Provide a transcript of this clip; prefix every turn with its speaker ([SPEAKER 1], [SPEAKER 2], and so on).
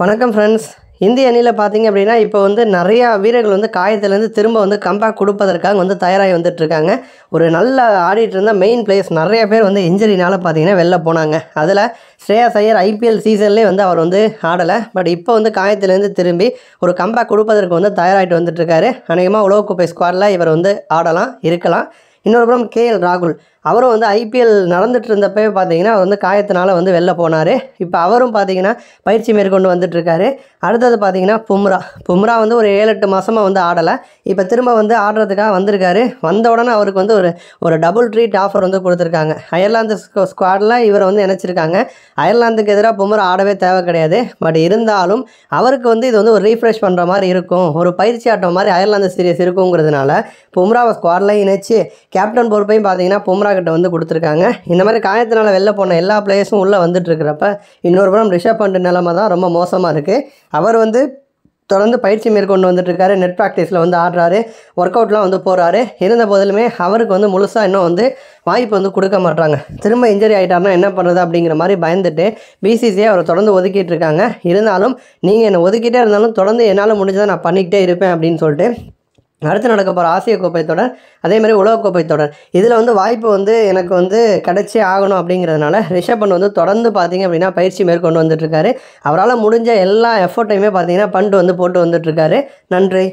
[SPEAKER 1] வணக்கம் ஃப்ரெண்ட்ஸ் இந்திய அணியில் பார்த்திங்க அப்படின்னா இப்போ வந்து நிறையா வீரர்கள் வந்து காயத்துலேருந்து திரும்ப வந்து கம்பேக் கொடுப்பதற்காக வந்து தயாராகி வந்துட்டுருக்காங்க ஒரு நல்ல ஆடிட்டு இருந்தால் மெயின் பிளேயர்ஸ் நிறைய பேர் வந்து இன்ஜரினால் பார்த்தீங்கன்னா வெளில போனாங்க அதில் ஸ்ரேயாஸ் ஐயர் ஐபிஎல் சீசன்லேயே வந்து அவர் வந்து ஆடலை பட் இப்போ வந்து காயத்துலேருந்து திரும்பி ஒரு கம்பேக் கொடுப்பதற்கு வந்து தயாராகிட்டு வந்துட்டுருக்காரு அநேகமாக உலகக்கோப்பை ஸ்குவாடில் இவர் வந்து ஆடலாம் இருக்கலாம் இன்னொரு புறம் கேஎல் ராகுல் அவரும் வந்து ஐபிஎல் நடந்துட்டு இருந்தப்பவே பார்த்தீங்கன்னா வந்து காயத்தினால வந்து வெளில போனார் இப்போ அவரும் பார்த்தீங்கன்னா பயிற்சி மேற்கொண்டு வந்துட்டுருக்காரு அடுத்தது பார்த்தீங்கன்னா பும்ரா பும்ரா வந்து ஒரு ஏழு எட்டு மாதமாக வந்து ஆடலை இப்போ திரும்ப வந்து ஆடுறதுக்காக வந்திருக்காரு வந்த உடனே அவருக்கு வந்து ஒரு ஒரு டபுள் ட்ரீட் ஆஃபர் வந்து கொடுத்துருக்காங்க அயர்லாந்து ஸ்குவாடில் இவரை வந்து இணைச்சிருக்காங்க அயர்லாந்துக்கு எதிராக பும்ரா ஆடவே தேவை கிடையாது பட் இருந்தாலும் அவருக்கு வந்து இது வந்து ஒரு ரீஃப்ரெஷ் பண்ணுற மாதிரி இருக்கும் ஒரு பயிற்சி ஆட்டம் மாதிரி அயர்லாந்து சீரியஸ் இருக்குங்கிறதுனால பும்ராவை ஸ்குவாடில் இணைச்சி கேப்டன் பொறுப்பையும் பார்த்தீங்கன்னா பும்ரா கிட்ட வந்து கொடுத்துருக்காங்க இந்த மாதிரி காயத்தினால் வெளில போன எல்லா பிளேயர்ஸும் உள்ளே இருக்கிறப்ப இன்னொரு புறம் ரிஷப் பண்ட் நிலமை தான் ரொம்ப மோசமாக இருக்குது அவர் வந்து தொடர்ந்து பயிற்சி மேற்கொண்டு வந்துட்டுருக்காரு நெட் ப்ராக்டிஸில் வந்து ஆடுறாரு ஒர்க் அவுட்லாம் வந்து போகிறாரு இருந்த போதிலுமே அவருக்கு வந்து முழுசாக இன்னும் வந்து வாய்ப்பு வந்து கொடுக்க மாட்டாங்க திரும்ப இன்ஜரி ஆகிட்டார்னா என்ன பண்ணுறது அப்படிங்கிற மாதிரி பயந்துட்டு பிசிசியை அவரை தொடர்ந்து ஒதுக்கிட்டு இருக்காங்க இருந்தாலும் நீங்கள் என்னை ஒதுக்கிட்டே இருந்தாலும் தொடர்ந்து என்னால் முடிஞ்சதை நான் பண்ணிக்கிட்டே இருப்பேன் அப்படின்னு சொல்லிட்டு அடுத்து நடக்க போகிற ஆசிய கோப்பை தொடர் அதேமாதிரி உலகக்கோப்பை தொடர் இதில் வந்து வாய்ப்பு வந்து எனக்கு வந்து கிடச்சி ஆகணும் அப்படிங்கிறதுனால ரிஷப் வந்து தொடர்ந்து பார்த்திங்க அப்படின்னா பயிற்சி மேற்கொண்டு வந்துட்டுருக்காரு அவரால் முடிஞ்ச எல்லா எஃபர்ட்டையுமே பார்த்திங்கன்னா பண்டு வந்து போட்டு வந்துட்டுருக்காரு நன்றி